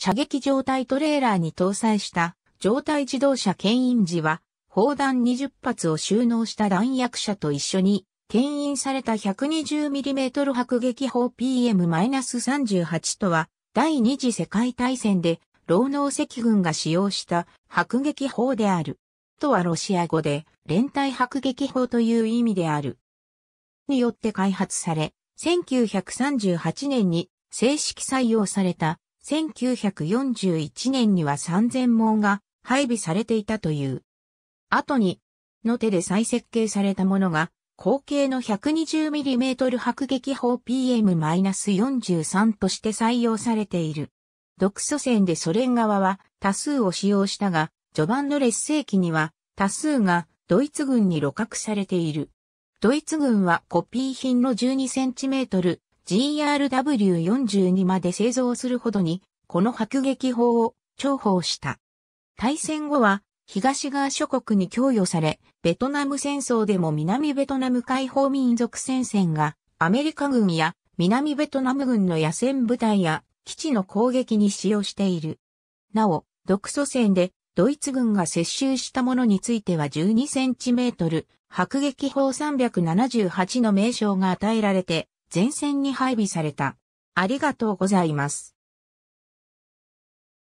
射撃状態トレーラーに搭載した状態自動車牽引時は、砲弾20発を収納した弾薬車と一緒に、牽引された 120mm 迫撃砲 PM-38 とは、第二次世界大戦で、労農赤軍が使用した迫撃砲である。とはロシア語で、連帯迫撃砲という意味である。によって開発され、1938年に正式採用された1941年には3000門が配備されていたという。後に、の手で再設計されたものが、口径の 120mm 迫撃砲 PM-43 として採用されている。独祖戦でソ連側は多数を使用したが、序盤の劣勢期には多数がドイツ軍に露獲されている。ドイツ軍はコピー品の 12cm GRW42 まで製造するほどに、この迫撃砲を重宝した。大戦後は、東側諸国に供与され、ベトナム戦争でも南ベトナム解放民族戦線が、アメリカ軍や南ベトナム軍の野戦部隊や基地の攻撃に使用している。なお、独祖戦でドイツ軍が接収したものについては12センチメートル、迫撃砲378の名称が与えられて、前線に配備された。ありがとうございます。